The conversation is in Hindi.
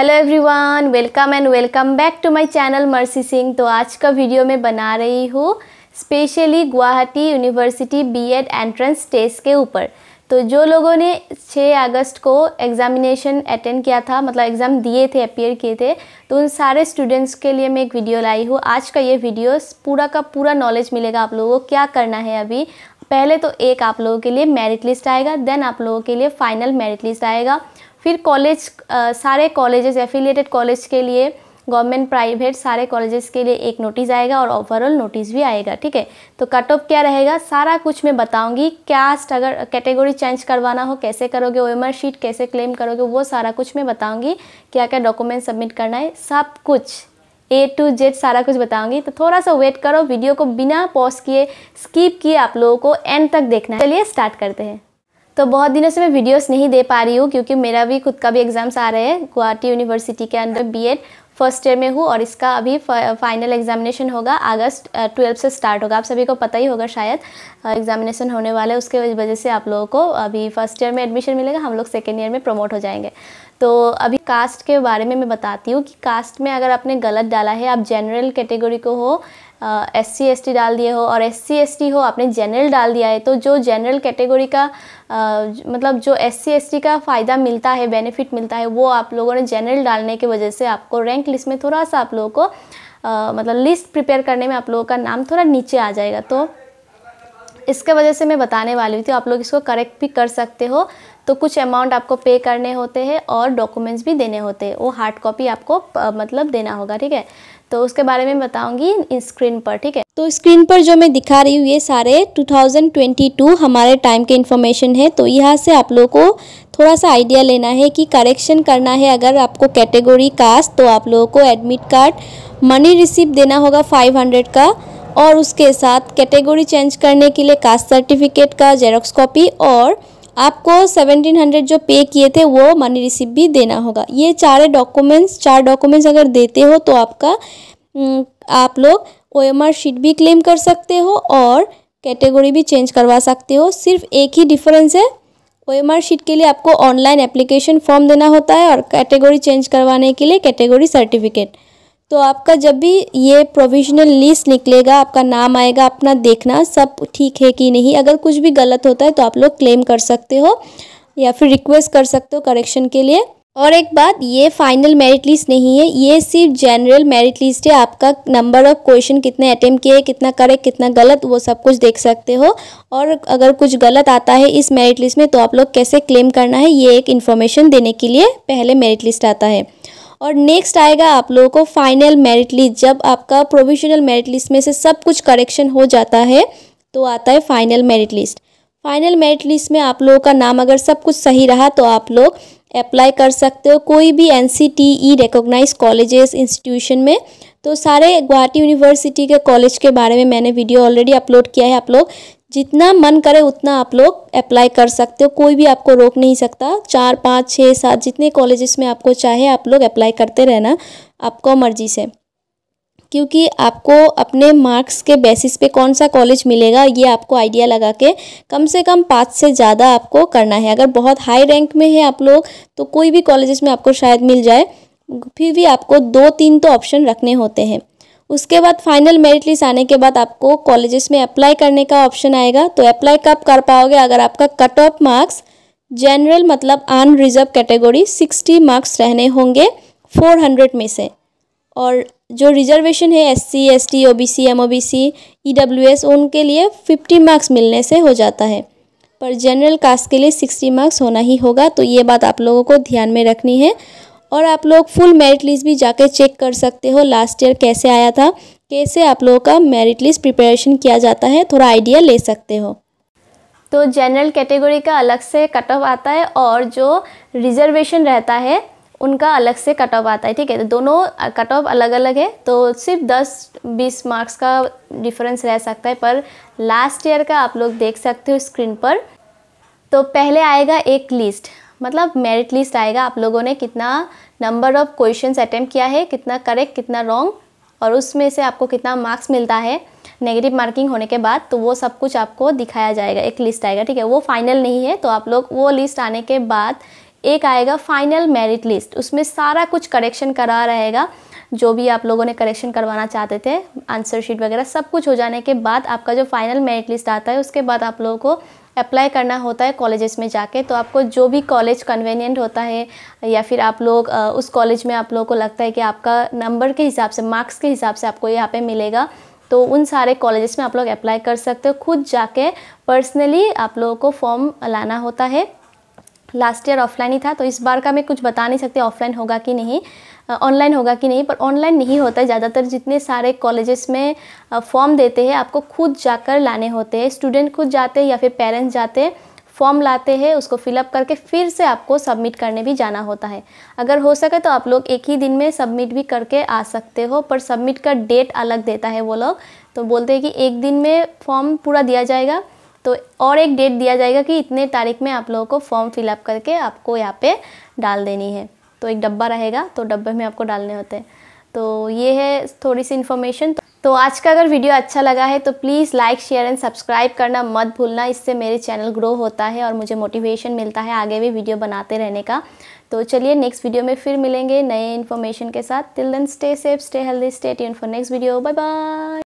hello everyone welcome and welcome back to my channel Mercy Singh तो आज का वीडियो मैं बना रही हूँ specially Guwahati university BEd entrance test के ऊपर तो जो लोगों ने 6 अगस्त को एग्ज़ामिनेशन अटेंड किया था मतलब एग्ज़ाम दिए थे अपियर किए थे तो उन सारे स्टूडेंट्स के लिए मैं एक वीडियो लाई हूँ आज का ये वीडियो पूरा का पूरा नॉलेज मिलेगा आप लोगों को क्या करना है अभी पहले तो एक आप लोगों के लिए मेरिट लिस्ट आएगा देन आप लोगों के लिए फ़ाइनल मेरिट लिस्ट आएगा फिर कॉलेज सारे कॉलेजेस एफिलिएटेड कॉलेज के लिए गवर्नमेंट प्राइवेट सारे कॉलेजेस के लिए एक नोटिस आएगा और ओवरऑल नोटिस भी आएगा ठीक है तो कट ऑफ क्या रहेगा सारा कुछ मैं बताऊंगी कास्ट अगर कैटेगरी चेंज करवाना हो कैसे करोगे ओ शीट कैसे क्लेम करोगे वो सारा कुछ मैं बताऊंगी क्या क्या डॉक्यूमेंट सबमिट करना है सब कुछ ए टू जेड सारा कुछ बताऊंगी तो थोड़ा सा वेट करो वीडियो को बिना पॉज किए स्कीप किए आप लोगों को एंड तक देखना है चलिए स्टार्ट करते हैं तो बहुत दिनों से मैं वीडियोस नहीं दे पा रही हूँ क्योंकि मेरा भी खुद का भी एग्ज़ाम्स आ रहे हैं गुवाहाटी यूनिवर्सिटी के अंदर बीएड फर्स्ट ईयर में हूँ और इसका अभी फाइनल एग्जामिनेशन होगा अगस्त ट्वेल्व से स्टार्ट होगा आप सभी को पता ही होगा शायद एग्जामिनेशन होने वाला है उसके वजह से आप लोगों को अभी फर्स्ट ईयर में एडमिशन मिलेगा हम लोग सेकेंड ईयर में प्रमोट हो जाएंगे तो अभी कास्ट के बारे में मैं बताती हूँ कि कास्ट में अगर आपने गलत डाला है आप जनरल कैटेगरी को हो एस सी एस टी डाल दिए हो और एस सी एस टी हो आपने जनरल डाल दिया है तो जो जनरल कैटेगरी का आ, मतलब जो एस सी एस टी का फ़ायदा मिलता है बेनिफिट मिलता है वो आप लोगों ने जनरल डालने की वजह से आपको रैंक लिस्ट में थोड़ा सा आप लोगों को आ, मतलब लिस्ट प्रिपेयर करने में आप लोगों का नाम थोड़ा नीचे आ जाएगा तो इसके वजह से मैं बताने वाली थी आप लोग इसको करेक्ट भी कर सकते हो तो कुछ अमाउंट आपको पे करने होते हैं और डॉक्यूमेंट्स भी देने होते हैं वो हार्ड कॉपी आपको मतलब देना होगा ठीक है तो उसके बारे में बताऊंगी स्क्रीन पर ठीक है तो स्क्रीन पर जो मैं दिखा रही हूँ ये सारे 2022 हमारे टाइम के इन्फॉर्मेशन है तो यहाँ से आप लोगों को थोड़ा सा आइडिया लेना है कि करेक्शन करना है अगर आपको कैटेगरी कास्ट तो आप लोगों को एडमिट कार्ड मनी रिसीव देना होगा 500 का और उसके साथ कैटेगरी चेंज करने के लिए कास्ट सर्टिफिकेट का जेरोक्स कॉपी और आपको 1700 जो पे किए थे वो मनी रिसिप भी देना होगा ये चारे डॉक्यूमेंट्स चार डॉक्यूमेंट्स अगर देते हो तो आपका आप लोग ओ एम आर शीट भी क्लेम कर सकते हो और कैटेगरी भी चेंज करवा सकते हो सिर्फ एक ही डिफरेंस है ओ एम आर शीट के लिए आपको ऑनलाइन एप्लीकेशन फॉर्म देना होता है और कैटेगरी चेंज करवाने के लिए कैटेगरी सर्टिफिकेट तो आपका जब भी ये प्रोविजनल लिस्ट निकलेगा आपका नाम आएगा अपना देखना सब ठीक है कि नहीं अगर कुछ भी गलत होता है तो आप लोग क्लेम कर सकते हो या फिर रिक्वेस्ट कर सकते हो करेक्शन के लिए और एक बात ये फाइनल मेरिट लिस्ट नहीं है ये सिर्फ जनरल मेरिट लिस्ट है आपका नंबर ऑफ क्वेश्चन कितने अटेम्प्ट किए कितना करेक्ट कितना गलत वो सब कुछ देख सकते हो और अगर कुछ गलत आता है इस मेरिट लिस्ट में तो आप लोग कैसे क्लेम करना है ये एक इन्फॉर्मेशन देने के लिए पहले मेरिट लिस्ट आता है और नेक्स्ट आएगा आप लोगों को फाइनल मेरिट लिस्ट जब आपका प्रोविजनल मेरिट लिस्ट में से सब कुछ करेक्शन हो जाता है तो आता है final merit list final merit list में आप लोगों का नाम अगर सब कुछ सही रहा तो आप लोग अप्लाई कर सकते हो कोई भी N C T E recognise colleges institution में तो सारे गुवाहाटी यूनिवर्सिटी के कॉलेज के बारे में मैंने वीडियो ऑलरेडी अपलोड किया है आप लोग जितना मन करे उतना आप लोग अप्लाई कर सकते हो कोई भी आपको रोक नहीं सकता चार पाँच छः सात जितने कॉलेजेस में आपको चाहे आप लोग अप्लाई करते रहना आपको मर्जी से क्योंकि आपको अपने मार्क्स के बेसिस पे कौन सा कॉलेज मिलेगा ये आपको आइडिया लगा के कम से कम पाँच से ज़्यादा आपको करना है अगर बहुत हाई रैंक में है आप लोग तो कोई भी कॉलेज में आपको शायद मिल जाए फिर भी आपको दो तीन तो ऑप्शन रखने होते हैं उसके बाद फाइनल मेरिट लिस्ट आने के बाद आपको कॉलेजेस में अप्लाई करने का ऑप्शन आएगा तो अप्लाई कब कर पाओगे अगर आपका कट ऑफ मार्क्स जनरल मतलब अनरिजर्व कैटेगरी 60 मार्क्स रहने होंगे 400 में से और जो रिजर्वेशन है S C S T O B C M O B C E W S उनके लिए 50 मार्क्स मिलने से हो जाता है पर जनरल कास्ट के लिए 60 मार्क्स होना ही होगा तो ये बात आप लोगों को ध्यान में रखनी है और आप लोग फुल मेरिट लिस्ट भी जाके चेक कर सकते हो लास्ट ईयर कैसे आया था कैसे आप लोगों का मेरिट लिस्ट प्रिपरेशन किया जाता है थोड़ा आइडिया ले सकते हो तो जनरल कैटेगरी का अलग से कट ऑफ आता है और जो रिजर्वेशन रहता है उनका अलग से कट ऑफ आता है ठीक है तो दोनों कट ऑफ अलग अलग है तो सिर्फ 10-20 मार्क्स का डिफरेंस रह सकता है पर लास्ट ईयर का आप लोग देख सकते हो स्क्रीन पर तो पहले आएगा एक लिस्ट मतलब मेरिट लिस्ट आएगा आप लोगों ने कितना नंबर ऑफ क्वेश्चंस अटैम्प्ट किया है कितना करेक्ट कितना रॉन्ग और उसमें से आपको कितना मार्क्स मिलता है नेगेटिव मार्किंग होने के बाद तो वो सब कुछ आपको दिखाया जाएगा एक लिस्ट आएगा ठीक है वो फाइनल नहीं है तो आप लोग वो लिस्ट आने के बाद एक आएगा फाइनल मेरिट लिस्ट उसमें सारा कुछ करेक्शन करा रहेगा जो भी आप लोगों ने करेक्शन करवाना चाहते थे आंसर शीट वगैरह सब कुछ हो जाने के बाद आपका जो फाइनल मेरिट लिस्ट आता है उसके बाद आप लोगों को अप्लाई करना होता है कॉलेजेस में जाके तो आपको जो भी कॉलेज कन्वीनियंट होता है या फिर आप लोग उस कॉलेज में आप लोगों को लगता है कि आपका नंबर के हिसाब से मार्क्स के हिसाब से आपको यहाँ पे मिलेगा तो उन सारे कॉलेजेस में आप लोग अप्लाई कर सकते हो खुद जाके पर्सनली आप लोगों को फॉर्म लाना होता है लास्ट ईयर ऑफलाइन ही था तो इस बार का मैं कुछ बता नहीं सकती ऑफलाइन होगा कि नहीं ऑनलाइन होगा कि नहीं पर ऑनलाइन नहीं होता है ज़्यादातर जितने सारे कॉलेजेस में फॉर्म देते हैं आपको खुद जाकर लाने होते हैं स्टूडेंट खुद जाते हैं या फिर पेरेंट्स जाते हैं फॉर्म लाते हैं उसको फिलअप करके फिर से आपको सबमिट करने भी जाना होता है अगर हो सके तो आप लोग एक ही दिन में सबमिट भी करके आ सकते हो पर सबमिट का डेट अलग देता है वो लोग तो बोलते हैं कि एक दिन में फॉर्म पूरा दिया जाएगा तो और एक डेट दिया जाएगा कि इतने तारीख में आप लोगों को फॉर्म फिलअप करके आपको यहाँ पे डाल देनी है तो एक डब्बा रहेगा तो डब्बे में आपको डालने होते हैं तो ये है थोड़ी सी इन्फॉर्मेशन तो आज का अगर वीडियो अच्छा लगा है तो please like share and subscribe करना मत भूलना इससे मेरे चैनल ग्रो होता है और मुझे मोटिवेशन मिलता है आगे भी वीडियो बनाते रहने का तो चलिए नेक्स्ट वीडियो में फिर मिलेंगे नए इन्फॉर्मेशन के साथ till then stay safe stay healthy stay tune for next video bye bye